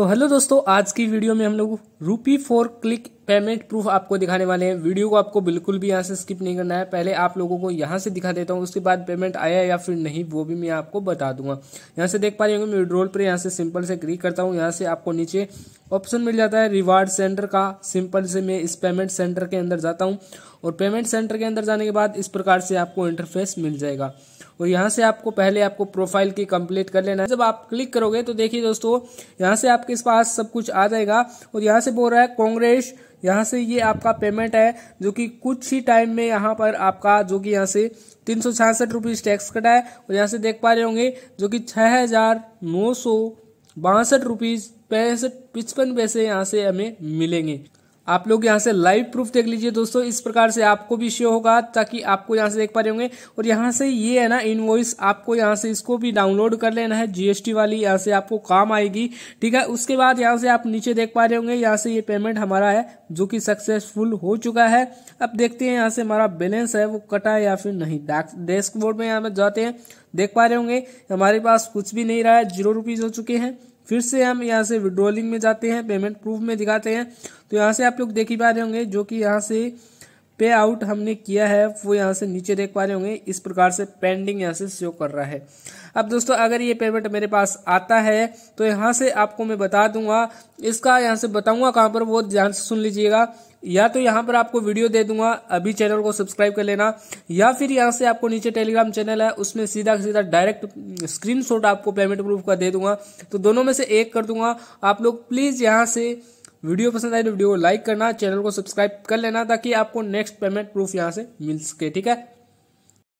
तो हेलो दोस्तों आज की वीडियो में हम लोग रूपी फोर क्लिक पेमेंट प्रूफ आपको दिखाने वाले हैं वीडियो को आपको बिल्कुल भी यहाँ से स्किप नहीं करना है पहले आप लोगों को यहाँ से दिखा देता हूँ उसके बाद पेमेंट आया या फिर नहीं वो भी मैं आपको बता दूंगा यहाँ से देख पा रहे होंगे मैं विड्रोल पर यहाँ से सिंपल से क्लिक करता हूँ यहाँ से आपको नीचे ऑप्शन मिल जाता है रिवार्ड सेंटर का सिंपल से मैं इस पेमेंट सेंटर के अंदर जाता हूँ और पेमेंट सेंटर के अंदर जाने के बाद इस प्रकार से आपको इंटरफेस मिल जाएगा और तो यहाँ से आपको पहले आपको प्रोफाइल की कंप्लीट कर लेना है जब आप क्लिक करोगे तो देखिए दोस्तों यहाँ से आपके पास सब कुछ आ जाएगा और यहाँ से बोल रहा है कांग्रेस यहाँ से ये आपका पेमेंट है जो कि कुछ ही टाइम में यहाँ पर आपका जो कि यहाँ से तीन सौ छियासठ रुपीज टैक्स कटा है और यहाँ से देख पा रहे होंगे जो कि छह हजार नौ सौ बासठ रुपीज पैंसठ पिचपन पैसे यहाँ से हमें मिलेंगे आप लोग यहाँ से लाइव प्रूफ देख लीजिए दोस्तों इस प्रकार से आपको भी शो होगा ताकि आपको यहाँ से देख पा रहे होंगे और यहाँ से ये है ना इनवॉइस आपको यहाँ से इसको भी डाउनलोड कर लेना है जीएसटी वाली यहाँ से आपको काम आएगी ठीक है उसके बाद यहाँ से आप नीचे देख पा रहे होंगे यहाँ से ये पेमेंट हमारा है जो कि सक्सेसफुल हो चुका है अब देखते हैं यहाँ से हमारा बैलेंस है वो कटा है या फिर नहीं बोर्ड में यहाँ जाते हैं देख पा रहे होंगे हमारे पास कुछ भी नहीं रहा है जीरो रुपीज हो चुके हैं फिर से हम यहाँ से विड्रोलिंग में जाते हैं पेमेंट प्रूफ में दिखाते हैं तो यहाँ से आप लोग देख ही पा रहे होंगे जो कि यहाँ से पे आउट हमने किया है वो यहाँ से नीचे देख पा रहे होंगे इस प्रकार से पेंडिंग यहाँ से शो कर रहा है अब दोस्तों अगर ये पेमेंट मेरे पास आता है तो यहाँ से आपको मैं बता दूंगा इसका यहाँ से बताऊंगा कहाँ पर वो ध्यान से सुन लीजिएगा या तो यहाँ पर आपको वीडियो दे दूंगा अभी चैनल को सब्सक्राइब कर लेना या फिर यहाँ से आपको नीचे टेलीग्राम चैनल है उसमें सीधा सीधा डायरेक्ट स्क्रीनशॉट आपको पेमेंट प्रूफ का दे दूंगा तो दोनों में से एक कर दूंगा आप लोग प्लीज़ यहाँ से वीडियो पसंद आए तो वीडियो को लाइक करना चैनल को सब्सक्राइब कर लेना ताकि आपको नेक्स्ट पेमेंट प्रूफ यहाँ से मिल सके ठीक है